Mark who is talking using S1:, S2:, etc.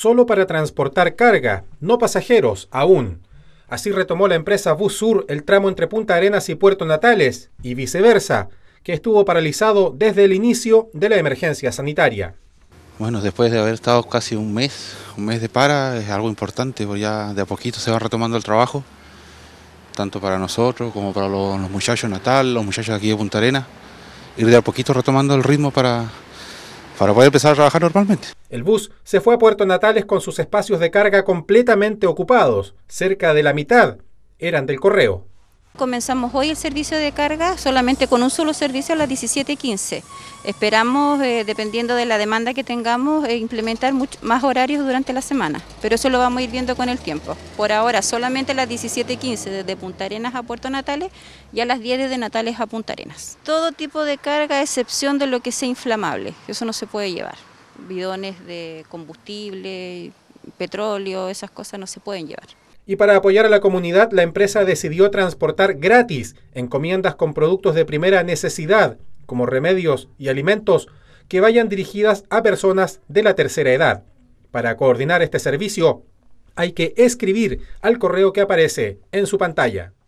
S1: solo para transportar carga, no pasajeros, aún. Así retomó la empresa Bus Sur el tramo entre Punta Arenas y Puerto Natales, y viceversa, que estuvo paralizado desde el inicio de la emergencia sanitaria.
S2: Bueno, después de haber estado casi un mes, un mes de para, es algo importante, porque ya de a poquito se va retomando el trabajo, tanto para nosotros como para los, muchachos de Natal, los muchachos aquí de Punta Arenas, ir de a poquito retomando el ritmo para, para poder empezar a trabajar normalmente.
S1: El bus se fue a Puerto Natales con sus espacios de carga completamente ocupados, cerca de la mitad eran del
S3: correo. Comenzamos hoy el servicio de carga solamente con un solo servicio a las 17.15. Esperamos, eh, dependiendo de la demanda que tengamos, eh, implementar más horarios durante la semana, pero eso lo vamos a ir viendo con el tiempo. Por ahora solamente a las 17.15 desde Punta Arenas a Puerto Natales y a las 10 desde Natales a Punta Arenas. Todo tipo de carga, a excepción de lo que sea inflamable, eso no se puede llevar. Bidones de combustible, petróleo, esas cosas no se pueden llevar.
S1: Y para apoyar a la comunidad, la empresa decidió transportar gratis encomiendas con productos de primera necesidad, como remedios y alimentos, que vayan dirigidas a personas de la tercera edad. Para coordinar este servicio, hay que escribir al correo que aparece en su pantalla.